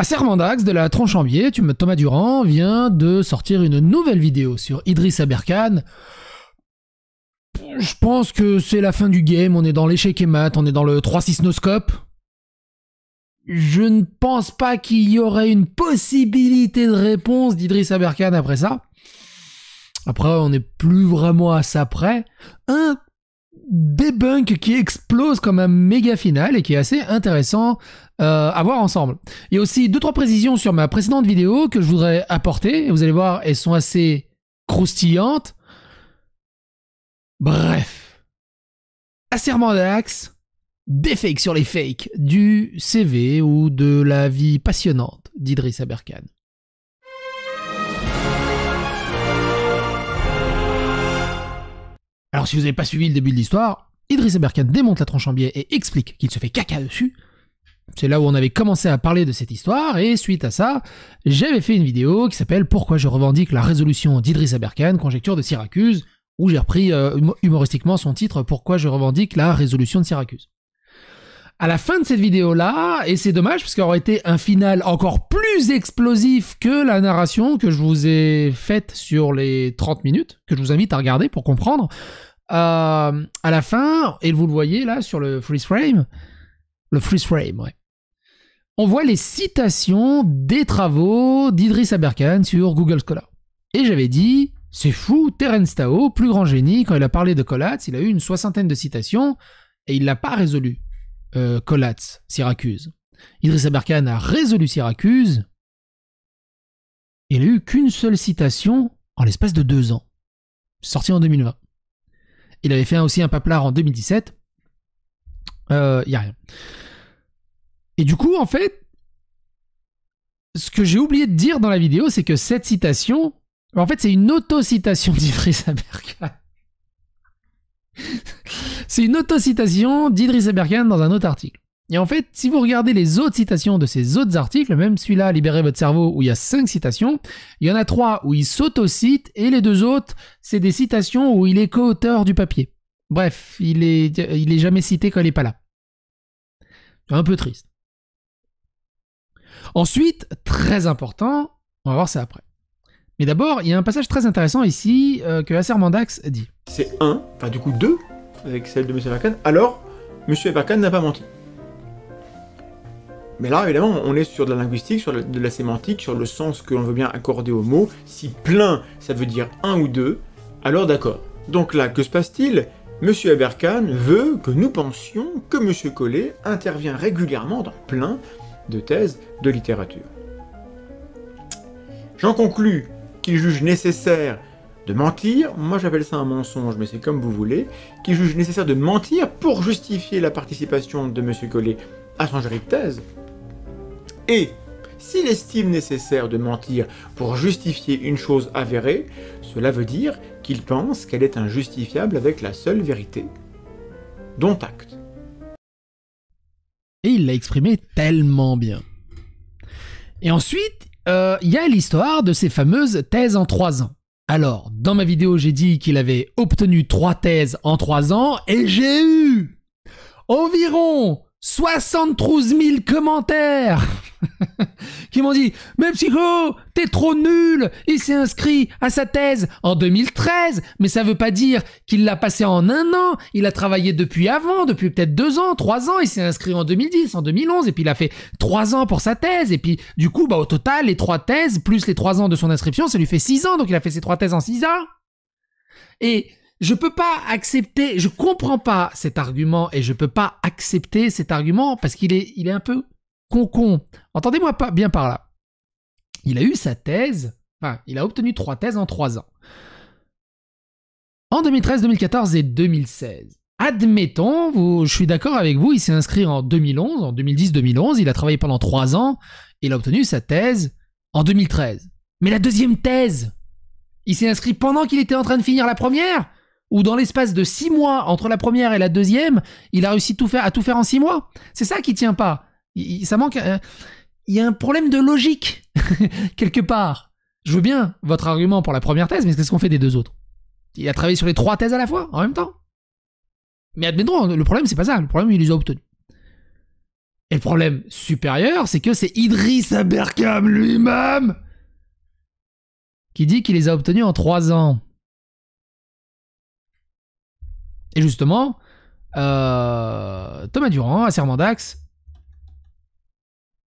À Sermandax de la tronche en tu Thomas Durand vient de sortir une nouvelle vidéo sur Idriss Aberkane. Je pense que c'est la fin du game, on est dans l'échec et mat, on est dans le 3-6 noscope. Je ne pense pas qu'il y aurait une possibilité de réponse d'Idriss Aberkane après ça. Après, on n'est plus vraiment à ça près. Un débunk qui explose comme un méga final et qui est assez intéressant euh, à voir ensemble. Il y a aussi deux trois précisions sur ma précédente vidéo que je voudrais apporter. Et vous allez voir, elles sont assez croustillantes. Bref, asserment d'axe, des fakes sur les fakes du CV ou de la vie passionnante d'Idriss Aberkan. Alors si vous n'avez pas suivi le début de l'histoire, Idriss Berkane démonte la tronche en biais et explique qu'il se fait caca dessus. C'est là où on avait commencé à parler de cette histoire, et suite à ça, j'avais fait une vidéo qui s'appelle Pourquoi je revendique la résolution d'Idriss Aberkan, conjecture de Syracuse, où j'ai repris euh, humoristiquement son titre Pourquoi je revendique la résolution de Syracuse. À la fin de cette vidéo-là, et c'est dommage parce qu'il aurait été un final encore plus explosif que la narration que je vous ai faite sur les 30 minutes, que je vous invite à regarder pour comprendre, euh, à la fin, et vous le voyez là sur le freeze frame, le freeze frame, ouais. On voit les citations des travaux d'Idriss Aberkan sur Google Scholar. Et j'avais dit, c'est fou, Terence Tao, plus grand génie, quand il a parlé de Collatz, il a eu une soixantaine de citations et il l'a pas résolu. Euh, Collatz, Syracuse. Idriss Aberkan a résolu Syracuse. Il n'a eu qu'une seule citation en l'espace de deux ans. Sorti en 2020. Il avait fait aussi un paplard en 2017. Il euh, a rien. Et du coup, en fait, ce que j'ai oublié de dire dans la vidéo, c'est que cette citation, en fait, c'est une auto-citation d'Idriss c'est une auto-citation d'Idriss dans un autre article. Et en fait, si vous regardez les autres citations de ces autres articles, même celui-là, Libérez votre cerveau, où il y a cinq citations, il y en a trois où il s'auto-cite et les deux autres, c'est des citations où il est co-auteur du papier. Bref, il est, il est jamais cité quand il n'est pas là. un peu triste. Ensuite, très important, on va voir ça après. Mais d'abord, il y a un passage très intéressant ici euh, que Asser Mandax dit. C'est un, enfin du coup deux, avec celle de Monsieur Lacan, alors M. Lacan n'a pas menti. Mais là, évidemment, on est sur de la linguistique, sur de la sémantique, sur le sens que l'on veut bien accorder aux mots. Si plein, ça veut dire un ou deux, alors d'accord. Donc là, que se passe-t-il Monsieur Aberkan veut que nous pensions que M. Collet intervient régulièrement dans plein de thèses de littérature. J'en conclus qu'il juge nécessaire de mentir, moi j'appelle ça un mensonge, mais c'est comme vous voulez, qu'il juge nécessaire de mentir pour justifier la participation de M. Collet à son jury de thèse, et s'il estime nécessaire de mentir pour justifier une chose avérée, cela veut dire qu'il pense qu'elle est injustifiable avec la seule vérité, dont acte. Et il l'a exprimé tellement bien. Et ensuite, euh, il y a l'histoire de ces fameuses thèses en trois ans. Alors, dans ma vidéo, j'ai dit qu'il avait obtenu trois thèses en trois ans et j'ai eu environ 73 000 commentaires qui m'ont dit « Mais Psycho, t'es trop nul Il s'est inscrit à sa thèse en 2013, mais ça veut pas dire qu'il l'a passé en un an. Il a travaillé depuis avant, depuis peut-être deux ans, trois ans. Il s'est inscrit en 2010, en 2011, et puis il a fait trois ans pour sa thèse. Et puis du coup, bah, au total, les trois thèses, plus les trois ans de son inscription, ça lui fait six ans. Donc il a fait ses trois thèses en six ans. Et je peux pas accepter, je comprends pas cet argument et je ne peux pas accepter cet argument parce qu'il est, il est un peu con-con. Entendez-moi pas bien par là. Il a eu sa thèse, enfin, il a obtenu trois thèses en trois ans. En 2013, 2014 et 2016. Admettons, vous, je suis d'accord avec vous, il s'est inscrit en 2011, en 2010-2011, il a travaillé pendant trois ans, et il a obtenu sa thèse en 2013. Mais la deuxième thèse, il s'est inscrit pendant qu'il était en train de finir la première où dans l'espace de six mois, entre la première et la deuxième, il a réussi tout à tout faire en six mois. C'est ça qui tient pas. Il, ça manque. Euh, il y a un problème de logique, quelque part. Je veux bien votre argument pour la première thèse, mais qu'est-ce qu'on fait des deux autres Il a travaillé sur les trois thèses à la fois, en même temps. Mais admettons, le problème, c'est pas ça. Le problème, il les a obtenus. Et le problème supérieur, c'est que c'est Idriss Aberkam lui-même qui dit qu'il les a obtenus en trois ans. Et justement, euh, Thomas Durand, à Serment d'Axe,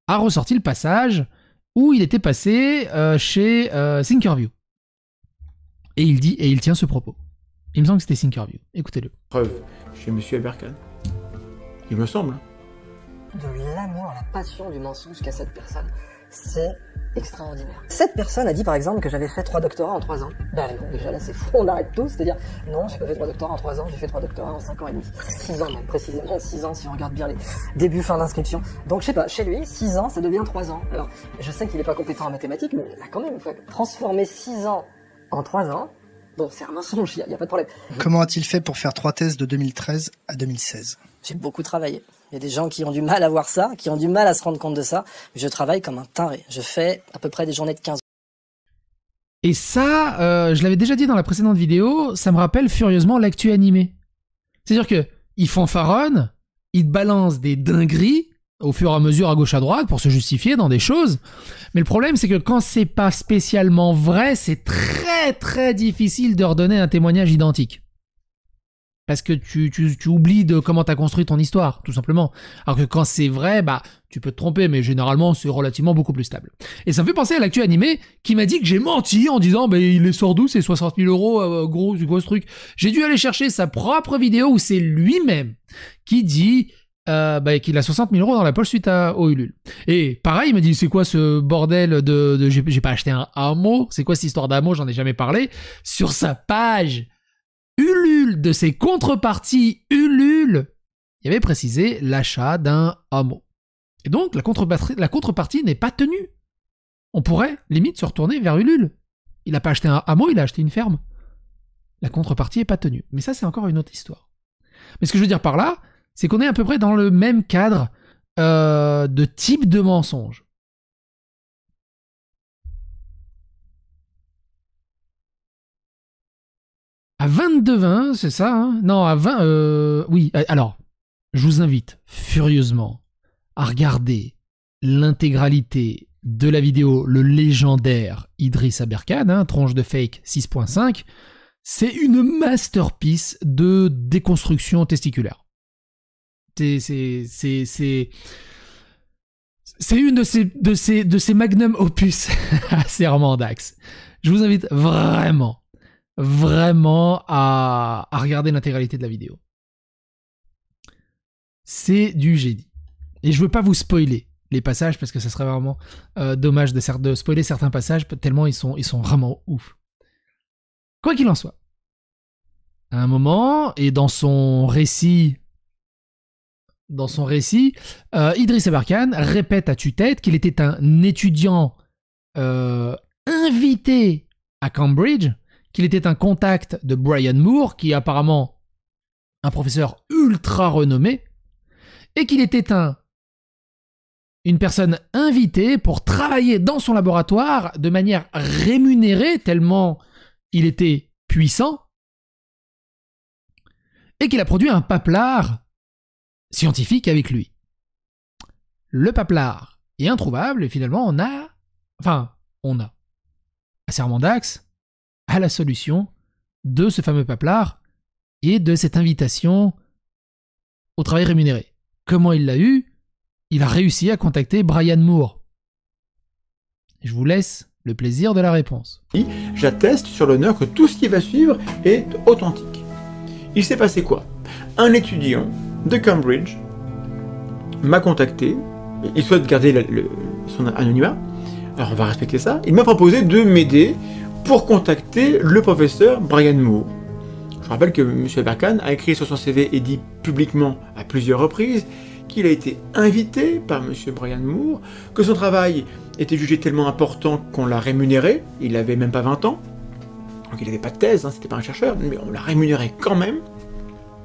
a ressorti le passage où il était passé euh, chez euh, Et il dit, et il tient ce propos. Il me semble que c'était Thinkerview. Écoutez-le. Preuve chez Monsieur Aberkan. Il me semble. Hein. De l'amour, la passion du mensonge qu'a cette personne c'est extraordinaire. Cette personne a dit par exemple que j'avais fait trois doctorats en trois ans. Bah déjà là c'est fou, on arrête tout, c'est-à-dire non, j'ai pas fait trois doctorats en trois ans, j'ai fait trois doctorats en cinq ans et demi. Six ans même, précisément six ans si on regarde bien les débuts, fin d'inscription. Donc je sais pas, chez lui, six ans ça devient trois ans. Alors je sais qu'il n'est pas compétent en mathématiques, mais là quand même, faut transformer six ans en trois ans, Bon, c'est un mensonge, il n'y a, a, pas de problème. Comment a-t-il fait pour faire trois thèses de 2013 à 2016 J'ai beaucoup travaillé. Il y a des gens qui ont du mal à voir ça, qui ont du mal à se rendre compte de ça. Je travaille comme un taré. Je fais à peu près des journées de 15 et ça, euh, je l'avais déjà dit dans la précédente vidéo, ça me rappelle furieusement l'actu animé. C'est-à-dire que ils fanfaronnent, ils te balancent des dingueries au fur et à mesure à gauche à droite pour se justifier dans des choses. Mais le problème, c'est que quand c'est pas spécialement vrai, c'est très très difficile de redonner un témoignage identique parce que tu, oublies de comment as construit ton histoire, tout simplement. Alors que quand c'est vrai, bah, tu peux te tromper, mais généralement, c'est relativement beaucoup plus stable. Et ça me fait penser à l'actu animé qui m'a dit que j'ai menti en disant, bah, il est sort d'où ces 60 000 euros, euh, euh, gros, gros truc. J'ai dû aller chercher sa propre vidéo où c'est lui-même qui dit, euh, bah, qu'il a 60 000 euros dans la poche suite à au Ulule. Et pareil, il m'a dit c'est quoi ce bordel de, de j'ai pas acheté un hameau, c'est quoi cette histoire d'hameau, j'en ai jamais parlé sur sa page de ses contreparties, Ulule, il avait précisé l'achat d'un hameau. Et donc la, contrepartie, la n'est pas tenue. On pourrait limite se retourner vers Ulule. Il n'a pas acheté un hameau, il a acheté une ferme. La contrepartie n'est pas tenue. Mais ça, c'est encore une autre histoire. Mais ce que je veux dire par là, c'est qu'on est à peu près dans le même cadre euh, de type de mensonge. À 22-20, c'est ça hein Non, à 20... Euh, oui, euh, alors, je vous invite furieusement à regarder l'intégralité de la vidéo Le légendaire Idriss Aberkan, hein, tronche de fake 6.5. C'est une masterpiece de déconstruction testiculaire. C'est... C'est une de ces, de de ces magnum opus à Serment d'Axe. Je vous invite vraiment vraiment à, regarder l'intégralité de la vidéo. C'est du génie. Et je veux pas vous spoiler les passages parce que ce serait vraiment euh, dommage de, de, spoiler certains passages tellement ils sont, ils sont vraiment ouf. Quoi qu'il en soit, à un moment, et dans son récit, dans son récit, euh, Idriss répète à tue-tête qu'il était un étudiant euh, invité à Cambridge qu'il était un contact de Brian Moore, qui est apparemment un professeur ultra renommé, et qu'il était un une personne invitée pour travailler dans son laboratoire de manière rémunérée tellement il était puissant, et qu'il a produit un papelard scientifique avec lui. Le papelard est introuvable et finalement on a... Enfin, on a. À d'Axe, la solution de ce fameux Paplar et de cette invitation au travail rémunéré. Comment il l'a eu Il a réussi à contacter Brian Moore. Je vous laisse le plaisir de la réponse. J'atteste sur l'honneur que tout ce qui va suivre est authentique. Il s'est passé quoi Un étudiant de Cambridge m'a contacté, il souhaite garder son anonymat, alors on va respecter ça, il m'a proposé de m'aider pour contacter le professeur Brian Moore. Je rappelle que M. Berkan a écrit sur son CV et dit publiquement à plusieurs reprises qu'il a été invité par Monsieur Brian Moore, que son travail était jugé tellement important qu'on l'a rémunéré, il avait même pas 20 ans, donc il n'avait pas de thèse, hein, c'était pas un chercheur, mais on l'a rémunéré quand même,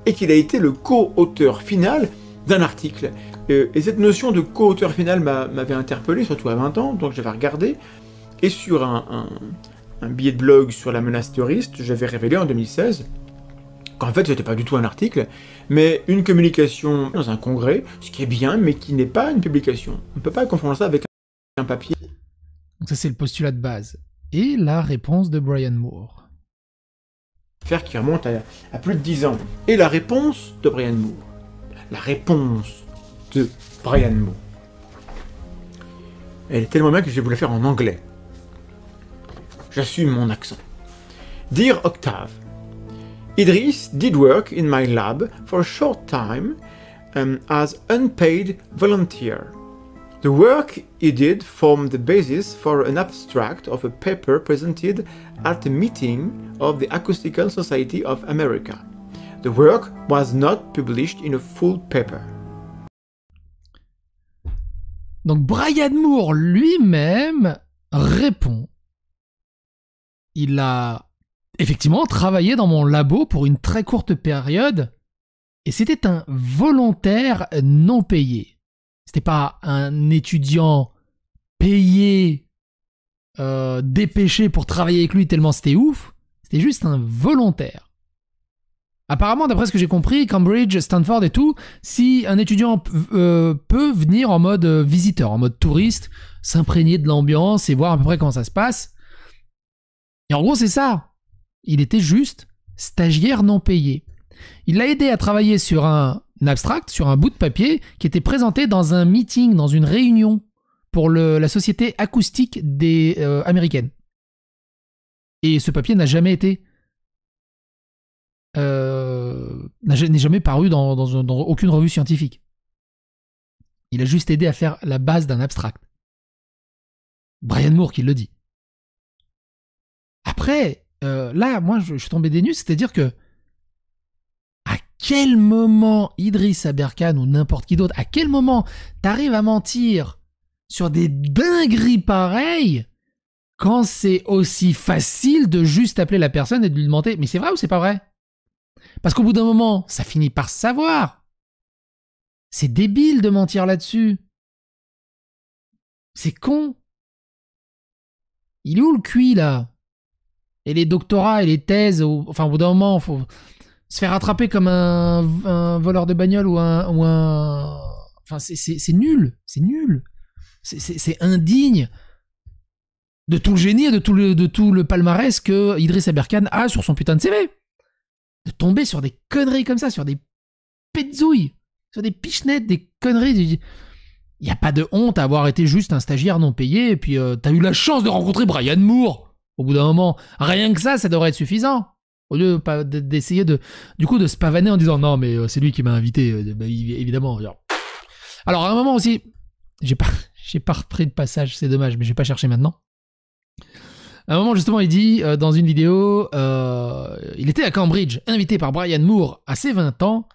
et qu'il a été le co-auteur final d'un article. Euh, et cette notion de co-auteur final m'avait interpellé, surtout à 20 ans, donc j'avais regardé, et sur un un billet de blog sur la menace terroriste, j'avais révélé en 2016 qu'en fait c'était pas du tout un article, mais une communication dans un congrès, ce qui est bien, mais qui n'est pas une publication. On ne peut pas confondre ça avec un papier. Donc ça c'est le postulat de base. Et la réponse de Brian Moore. Faire qui remonte à, plus de 10 ans. Et la réponse de Brian Moore. La réponse de Brian Moore. Elle est tellement bien que je voulais faire en anglais j'assume mon accent. Dear Octave, Idris did work in my lab for a short time um, as unpaid volunteer. The work he did formed the basis for an abstract of a paper presented at a meeting of the Acoustical Society of America. The work was not published in a full paper. Donc Brian Moore lui-même répond il a effectivement travaillé dans mon labo pour une très courte période et c'était un volontaire non payé. C'était pas un étudiant payé, euh, dépêché pour travailler avec lui tellement c'était ouf. C'était juste un volontaire. Apparemment, d'après ce que j'ai compris, Cambridge, Stanford et tout, si un étudiant euh, peut venir en mode visiteur, en mode touriste, s'imprégner de l'ambiance et voir à peu près comment ça se passe, et en gros, c'est ça. Il était juste stagiaire non payé. Il l'a aidé à travailler sur un abstract, sur un bout de papier qui était présenté dans un meeting, dans une réunion pour la société acoustique des euh, américaines. Et ce papier n'a jamais été euh, n'est jamais paru dans aucune revue scientifique. Il a juste aidé à faire la base d'un abstract. Brian Moore qui le dit. Après, euh, là, moi, je, suis tombé des nues, c'est-à-dire que à quel moment Idriss Aberkan ou n'importe qui d'autre, à quel moment t'arrives à mentir sur des dingueries pareilles quand c'est aussi facile de juste appeler la personne et de lui demander mais c'est vrai ou c'est pas vrai Parce qu'au bout d'un moment, ça finit par se savoir. C'est débile de mentir là-dessus. C'est con. Il est où le cuit là et les doctorats et les thèses, enfin, au bout d'un moment, faut se faire attraper comme un, voleur de bagnole ou un, ou un... enfin, c'est nul, c'est nul, c'est indigne de tout le génie et de tout le, de tout le palmarès que Idriss Aberkan a sur son putain de CV. De tomber sur des conneries comme ça, sur des pétzouilles, sur des pichenettes, des conneries. Il n'y a pas de honte à avoir été juste un stagiaire non payé, et puis euh, t'as eu la chance de rencontrer Brian Moore. Au bout d'un moment, rien que ça, ça devrait être suffisant. Au lieu d'essayer de, du coup, de se pavaner en disant non, mais euh, c'est lui qui m'a invité, euh, bah, évidemment. Alors, à un moment aussi, j'ai pas, j'ai pas repris de passage, c'est dommage, mais je vais pas cherché maintenant. À un moment, justement, il dit euh, dans une vidéo, il était à Cambridge, invité par Brian Moore à ses 20 ans.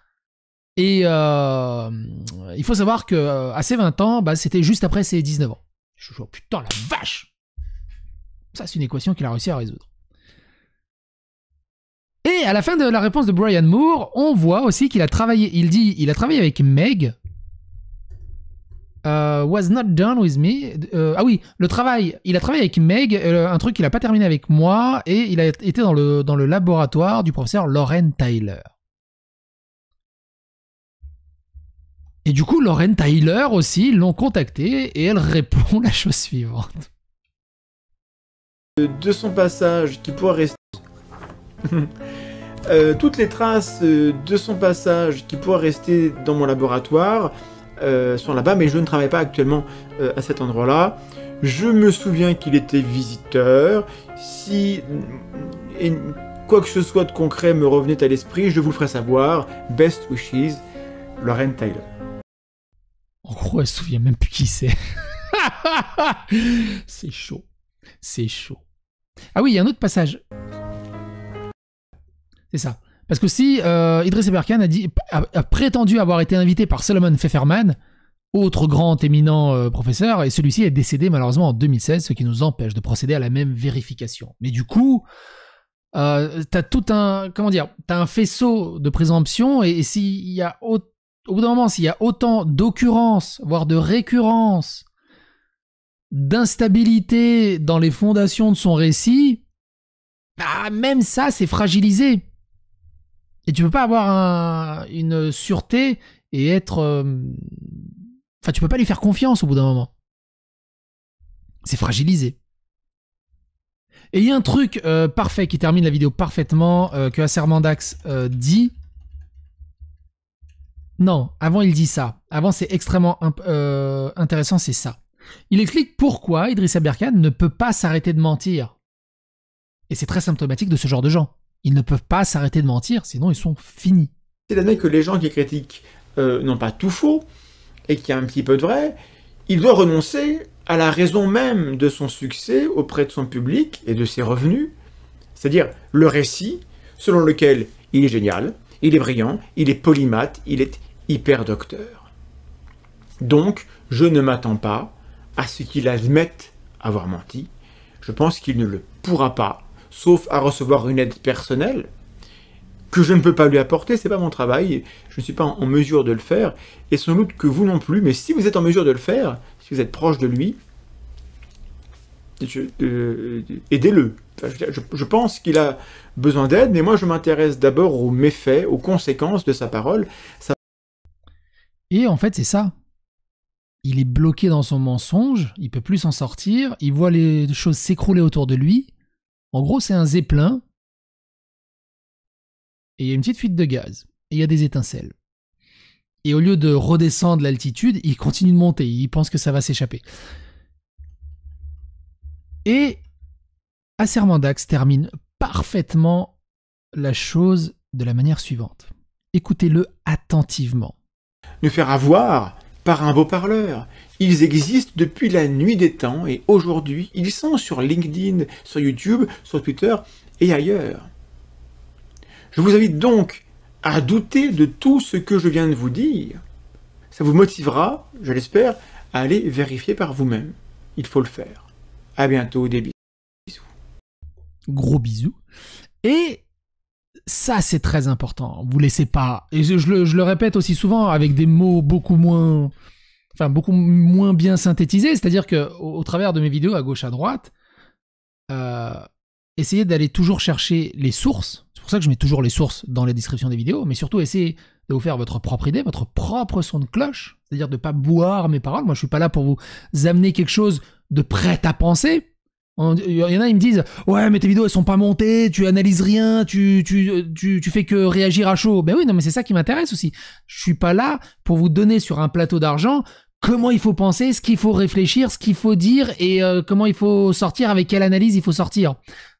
Et il faut savoir que à ses 20 ans, bah, c'était juste après ses 19 ans. Je putain la vache ça, c'est une équation qu'il a réussi à résoudre. Et à la fin de la réponse de Brian Moore, on voit aussi qu'il a travaillé, il dit, il a travaillé avec Meg. Euh, was not done with me. Euh, ah oui, le travail. Il a travaillé avec Meg, euh, un truc qu'il n'a pas terminé avec moi, et il a été dans le, dans le laboratoire du professeur Lauren Tyler. Et du coup, Lauren Tyler aussi, l'ont contacté et elle répond la chose suivante de son passage qui pourra rester... Euh, toutes les traces euh, de son passage qui pourra rester dans mon laboratoire euh, sont là-bas, mais je ne travaille pas actuellement à cet endroit-là. Je me souviens qu'il était visiteur. Si quoi que ce soit de concret me revenait à l'esprit, je vous le ferai savoir. Best wishes, Lorraine Taylor. En gros, elle se souvient même plus qui c'est. c'est chaud. C'est chaud. Ah oui, il y a un autre passage. C'est ça. Parce que si euh, Idriss Eberkan a, prétendu avoir été invité par Solomon Pfefferman, autre grand éminent euh, professeur, et celui-ci est décédé malheureusement en 2016, ce qui nous empêche de procéder à la même vérification. Mais du coup, euh, t'as tout un, comment dire, t'as un faisceau de présomption, et, s'il y a au bout d'un moment, s'il y a autant d'occurrences, voire de récurrences d'instabilité dans les fondations de son récit, bah, même ça, c'est fragilisé. Et tu peux pas avoir une sûreté et être. Euh, enfin, tu peux pas lui faire confiance au bout d'un moment. C'est fragilisé. Et il y a un truc euh, parfait qui termine la vidéo parfaitement euh, que Asermandax dit. Non, avant il dit ça. Avant c'est extrêmement intéressant, c'est ça. Il explique pourquoi Idriss Aberkan ne peut pas s'arrêter de mentir. Et c'est très symptomatique de ce genre de gens. Ils ne peuvent pas s'arrêter de mentir, sinon ils sont finis. C'est l'année que les gens qui critiquent euh, n'ont pas tout faux, et qui y a un petit peu de vrai, il doit renoncer à la raison même de son succès auprès de son public et de ses revenus, c'est-à-dire le récit selon lequel il est génial, il est brillant, il est polymathe, il est hyper docteur. Donc, je ne m'attends pas à ce qu'il admette avoir menti. Je pense qu'il ne le pourra pas, sauf à recevoir une aide personnelle que je ne peux pas lui apporter, c'est pas mon travail, je ne suis pas en mesure de le faire, et sans doute que vous non plus, mais si vous êtes en mesure de le faire, si vous êtes proche de lui, euh, aidez-le. je, pense qu'il a besoin d'aide, mais moi je m'intéresse d'abord aux méfaits, aux conséquences de sa parole. Et en fait, c'est ça il est bloqué dans son mensonge, il peut plus s'en sortir, il voit les choses s'écrouler autour de lui. En gros, c'est un zeppelin. Et il y a une petite fuite de gaz. Et il y a des étincelles. Et au lieu de redescendre l'altitude, il continue de monter. Il pense que ça va s'échapper. Et Assermandax termine parfaitement la chose de la manière suivante. Écoutez-le attentivement. Me faire avoir par un beau parleur. Ils existent depuis la nuit des temps et aujourd'hui, ils sont sur LinkedIn, sur YouTube, sur Twitter et ailleurs. Je vous invite donc à douter de tout ce que je viens de vous dire. Ça vous motivera, je l'espère, à aller vérifier par vous-même. Il faut le faire. À bientôt, des bisous. Gros bisous. Et ça c'est très important. Vous laissez pas. Et je, le, répète aussi souvent avec des mots beaucoup moins, enfin beaucoup moins bien synthétisés. C'est-à-dire que au, travers de mes vidéos à gauche à droite, euh, essayez d'aller toujours chercher les sources. C'est pour ça que je mets toujours les sources dans les descriptions des vidéos, mais surtout essayez de vous faire votre propre idée, votre propre son de cloche. C'est-à-dire de pas boire mes paroles. Moi je suis pas là pour vous amener quelque chose de prêt à penser il y en a, ils me disent Ouais, mais tes vidéos elles sont pas montées, tu analyses rien, tu, tu, fais que réagir à chaud. Ben oui, non, mais c'est ça qui m'intéresse aussi. Je suis pas là pour vous donner sur un plateau d'argent comment il faut penser, ce qu'il faut réfléchir, ce qu'il faut dire et euh, comment il faut sortir, avec quelle analyse il faut sortir.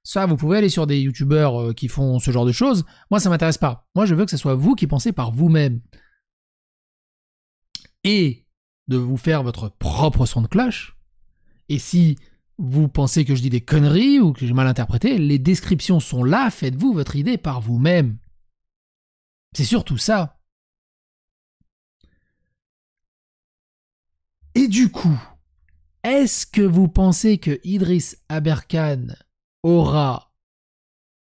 Ça, vous pouvez aller sur des youtubeurs euh, qui font ce genre de choses. Moi, ça m'intéresse pas. Moi, je veux que ce soit vous qui pensez par vous-même. Et de vous faire votre propre son de cloche. Et si vous pensez que je dis des conneries ou que j'ai mal interprété, les descriptions sont là, faites-vous votre idée par vous-même. C'est surtout ça. Et du coup, est-ce que vous pensez que Idriss Aberkan aura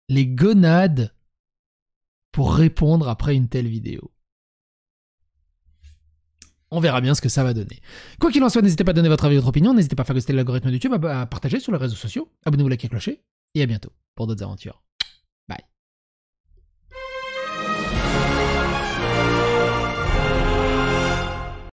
les gonades pour répondre après une telle vidéo on verra bien ce que ça va donner. Quoi qu'il en soit, n'hésitez pas à donner votre avis, votre opinion, n'hésitez pas à faire l'algorithme de YouTube, à partager sur les réseaux sociaux, abonnez-vous, likez, clocher, et à bientôt pour d'autres aventures.